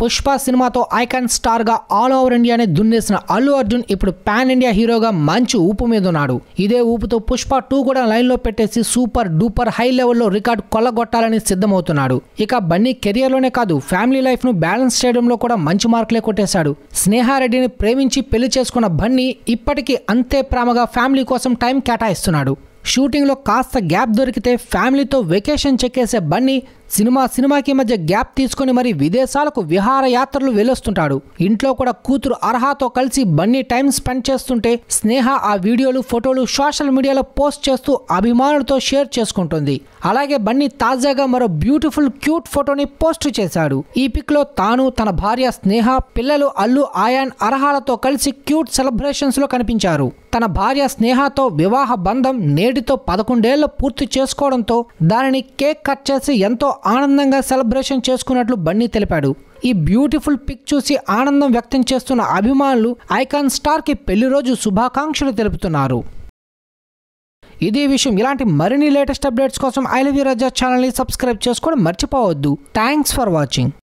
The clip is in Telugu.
పుష్ప సినిమాతో ఐకాన్ స్టార్గా ఆల్ ఓవర్ ఇండియానే దున్నేసిన అల్లు అర్జున్ ఇప్పుడు పాన్ ఇండియా హీరోగా మంచి ఊపు మీద ఉన్నాడు ఇదే ఊపుతో పుష్ప టూ కూడా లైన్లో పెట్టేసి సూపర్ డూపర్ హై లెవెల్లో రికార్డు కొల్లగొట్టాలని సిద్ధమవుతున్నాడు ఇక బన్నీ కెరియర్లోనే కాదు ఫ్యామిలీ లైఫ్ను బ్యాలెన్స్ చేయడంలో కూడా మంచి మార్కులే కొట్టేశాడు స్నేహారెడ్డిని ప్రేమించి పెళ్లి చేసుకున్న బన్నీ ఇప్పటికీ అంతే ప్రేమగా ఫ్యామిలీ కోసం టైం కేటాయిస్తున్నాడు షూటింగ్లో కాస్త గ్యాప్ దొరికితే ఫ్యామిలీతో వెకేషన్ చెక్కేసే బన్నీ సినిమా సినిమాకి మధ్య గ్యాప్ తీసుకుని మరి విదేశాలకు విహారయాత్రలు వెళ్ళొస్తుంటాడు ఇంట్లో కూడా కూతురు అర్హాతో కలిసి బన్నీ టైం స్పెండ్ చేస్తుంటే స్నేహ ఆ వీడియోలు ఫోటోలు సోషల్ మీడియాలో పోస్ట్ చేస్తూ అభిమానులతో షేర్ చేసుకుంటుంది అలాగే బన్నీ తాజాగా మరో బ్యూటిఫుల్ క్యూట్ ఫోటోని పోస్ట్ చేశాడు ఈ పిక్ లో తాను తన భార్య స్నేహ పిల్లలు అల్లు ఆయాన్ అర్హాలతో కలిసి క్యూట్ సెలబ్రేషన్స్ లో కనిపించారు తన భార్య స్నేహతో వివాహ బంధం నేటితో పదకొండేళ్లు పూర్తి చేసుకోవడంతో దానిని కేక్ కట్ చేసి ఎంతో ఆనందంగా సెలబ్రేషన్ చేసుకున్నట్లు బన్నీ తెలిపాడు ఈ బ్యూటిఫుల్ పిక్ చూసి ఆనందం వ్యక్తం చేస్తున్న అభిమానులు ఐకాన్ స్టార్కి పెళ్లి రోజు శుభాకాంక్షలు తెలుపుతున్నారు ఇదే విషయం ఇలాంటి మరిన్ని లేటెస్ట్ అప్డేట్స్ కోసం ఐ లవ్ రజా ఛానల్ని సబ్స్క్రైబ్ చేసుకోవడం మర్చిపోవద్దు థ్యాంక్స్ ఫర్ వాచింగ్